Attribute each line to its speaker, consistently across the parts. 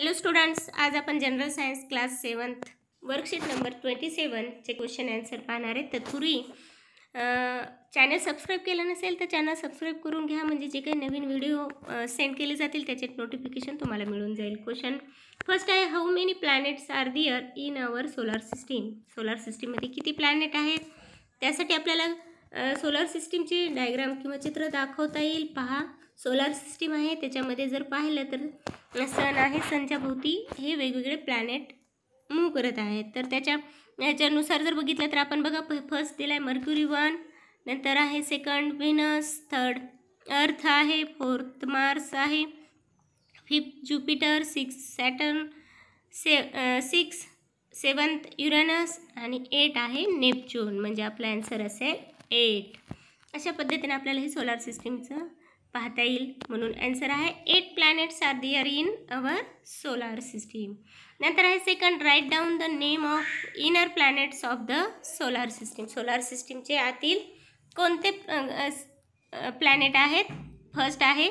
Speaker 1: hello students आज आपण general science class seventh worksheet number twenty सेवनचे क्वेश्चन आन्सर पाहणार आहे तत्पूर्वी चॅनल सबस्क्राईब केलं नसेल तर चॅनल सबस्क्राईब करून घ्या म्हणजे जे काही नवीन व्हिडिओ सेंड केले जातील त्याचे नोटिफिकेशन तुम्हाला मिळून जाईल क्वेश्चन फर्स्ट आहे how many planets are there in our solar system solar सिस्टीममध्ये किती प्लॅनेट आहेत त्यासाठी आपल्याला सोलार सिस्टीमची डायग्राम किंवा चित्र दाखवता येईल पहा सोलार सिस्टीम आहे त्याच्यामध्ये जर पाहिलं तर सन आहे सनच्या भोवती हे वेगवेगळे प्लॅनेट मूव करत आहेत तर त्याच्या याच्यानुसार जर बघितलं तर आपण बघा फ फर्स्ट दिला आहे मर्क्युरी वन नंतर आहे सेकंड व्हिनस थर्ड अर्थ आहे फोर्थ मार्स आहे फिफ्थ ज्युपिटर सिक्स सॅटर्न से सिक्स सेवन्थ युरेनस आणि एट आहे नेपच्यून म्हणजे आपला ॲन्सर असेल एट अशा पद्धतीने आपल्याला हे सोलार सिस्टीमचं पाहता येईल म्हणून ॲन्सर आहे eight planets are there in our solar system नंतर आहे second write down the name of inner planets of the solar system solar सिस्टीमचे आतील कोणते प्लॅनेट आहेत फर्स्ट आहे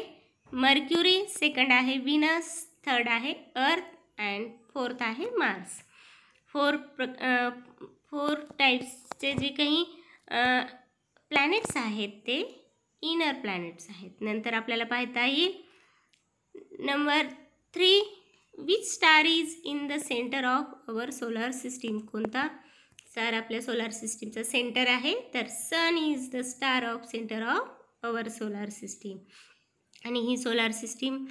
Speaker 1: मर्क्युरी सेकंड आहे विनस थर्ड आहे अर्थ अँड फोर्थ आहे मार्स फोर प्र फोर टाईप्सचे जे काही प्लॅनेट्स आहेत ते इनर प्लॅनेट्स आहेत नंतर आपल्याला पाहता येईल number three which star is in the centre of our solar system कोणता स्टार आपल्या सोलार सिस्टीमचा सेंटर आहे तर sun is the star of centre of our solar system आणि ही सोलार सिस्टीम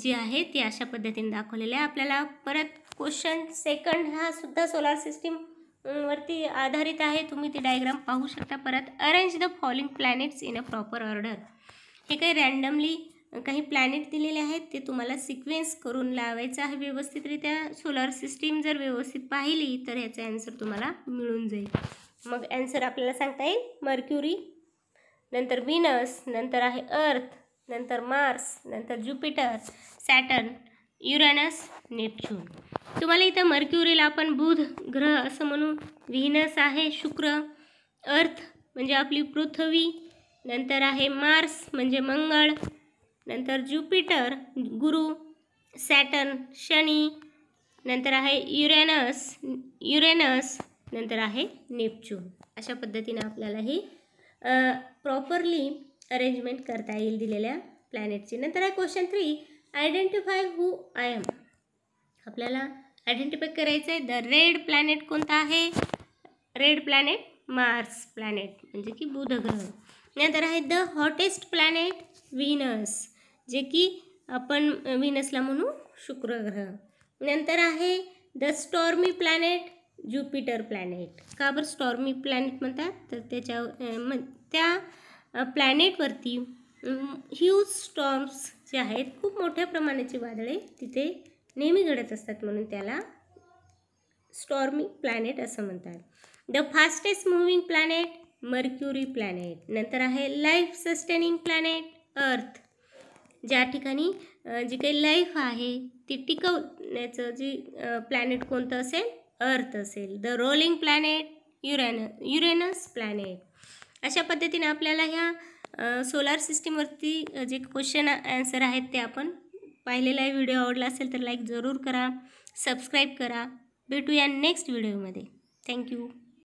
Speaker 1: जी आहे ती अशा पद्धतीने दाखवलेली आहे आपल्याला परत क्वेश्चन सेकंड हा सुद्धा सोलार सिस्टीम वरती आधारित आहे तुम्ही ती डायग्राम पाहू शकता परत arrange the following planets in a proper order हे काही रँडमली काही प्लॅनेट दिलेले आहेत ते तुम्हाला सिक्वेन्स करून लावायचं आहे व्यवस्थितरित्या सोलर सिस्टीम जर व्यवस्थित पाहिली तर ह्याचा ॲन्सर तुम्हाला मिळून जाईल मग ॲन्सर आपल्याला सांगता येईल मर्क्युरी नंतर विनस नंतर आहे अर्थ नंतर मार्स नंतर ज्युपिटर सॅटर्न युरेनस नेपच्यून तुम्हाला इथं मर्क्युरीला आपण बुध ग्रह असं म्हणू व्हिनस आहे शुक्र अर्थ म्हणजे आपली पृथ्वी नंतर आहे मार्स म्हणजे मंगळ नंतर ज्युपिटर गुरु सॅटन शनी नंतर आहे युरेनस युरेनस नंतर आहे नेपच्यून अशा पद्धतीने आपल्याला ही प्रॉपरली अरेंजमेंट करता येईल दिलेल्या प्लॅनेटची नंतर आहे question three identify who I am आपल्याला आयडेंटिफाय करायचं आहे द रेड प्लॅनेट कोणता आहे रेड प्लॅनेट मार्स प्लॅनेट म्हणजे की बुध ग्रह नंतर आहे द हॉटेस्ट प्लॅनेट व्हिनस जे की आपण व्हिनसला म्हणू शुक्र ग्रह नंतर आहे the stormy planet Jupiter planet का बरं स्टॉर्मी प्लॅनेट म्हणतात तर त्याच्या म त्या प्लॅनेटवरती ह्यूज स्टॉर्म्स जे आहेत खूप मोठ्या प्रमाणाची वादळे तिथे नेहमी घडत असतात म्हणून त्याला स्टॉर्मिंग प्लॅनेट असं म्हणतात the fastest moving planet Mercury planet नंतर आहे लाईफ सस्टेनिंग प्लॅनेट अर्थ ज्या ठिकाणी जी काही लाईफ आहे ती टिकवण्याचं जी प्लॅनेट कोणतं असेल अर्थ असेल द रोलिंग प्लॅनेट युरॅन युरेनस प्लॅनेट अशा पद्धतीने आपल्याला ह्या सोलार सिस्टीमवरती जे क्वेश्चन आन्सर आहेत ते आपण पाहिलेला व्हिडिओ आवडला असेल तर लाईक जरूर करा सबस्क्राईब करा भेटूया नेक्स्ट व्हिडिओमध्ये थँक्यू